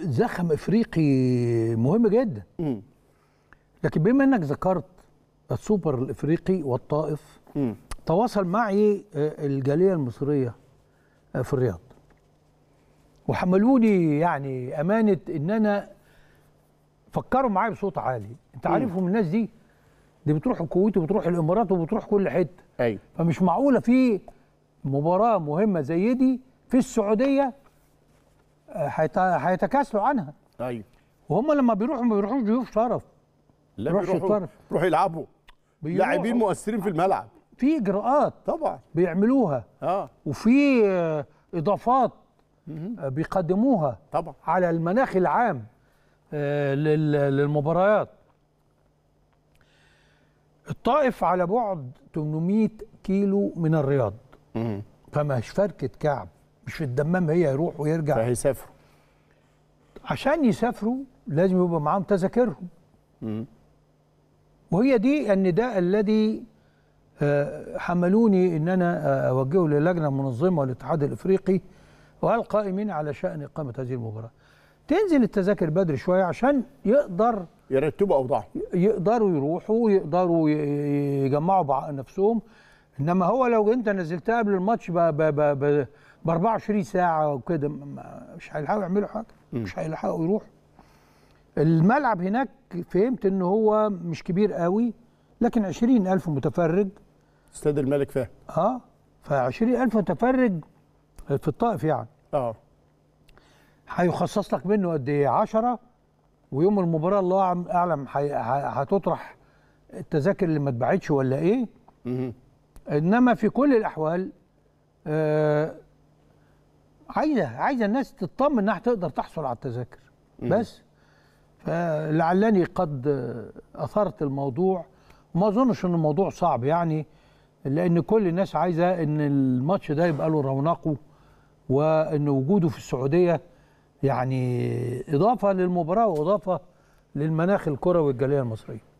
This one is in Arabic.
زخم افريقي مهم جدا م. لكن بما انك ذكرت السوبر الافريقي والطائف م. تواصل معي آه، الجاليه المصريه آه، في الرياض وحملوني يعني امانه ان انا فكروا معايا بصوت عالي انت عارفهم الناس دي دي بتروح الكويت وبتروح الامارات وبتروح كل حته ايوه فمش معقوله في مباراه مهمه زي دي في السعوديه هيتكاسلوا عنها ايوه وهم لما بيروحوا ما بيروحوش ضيوف شرف لا بيروحوا بيروحوا يلعبوا لاعبين مؤثرين في الملعب في اجراءات طبعا بيعملوها اه وفي آه، اضافات آه، بيقدموها طبعا على المناخ العام آه، للمباريات الطائف على بعد 800 كيلو من الرياض فما فركه كعب مش في الدمام هي يروح ويرجع فهيسافروا عشان يسافروا لازم يبقى معاهم تذاكرهم وهي دي النداء الذي آه، حملوني ان انا آه، اوجهه للجنه المنظمه والاتحاد الافريقي والقائمين على شان اقامه هذه المباراه. تنزل التذاكر بدري شويه عشان يقدر يرتبوا اوضاعهم يقدروا يروحوا يقدروا يجمعوا نفسهم انما هو لو انت نزلتها قبل الماتش ب 24 ساعه وكده مش هيلحقوا يعملوا حاجه مش هيلحقوا يروحوا الملعب هناك فهمت ان هو مش كبير قوي لكن 20000 متفرج استاد الملك فهد اه ف 20000 متفرج في الطائف يعني اه هيخصص لك منه قد ايه 10 ويوم المباراه الله اعلم هتطرح التذاكر اللي ما اتباعتش ولا ايه مم. انما في كل الاحوال آه عايزه عايزه الناس تطمن انها تقدر تحصل على التذاكر بس فلعلني قد اثرت الموضوع وما اظنش ان الموضوع صعب يعني لان كل الناس عايزه ان الماتش ده يبقى له رونقه وان وجوده في السعوديه يعني اضافه للمباراه واضافه للمناخ الكروي الجاليه المصريه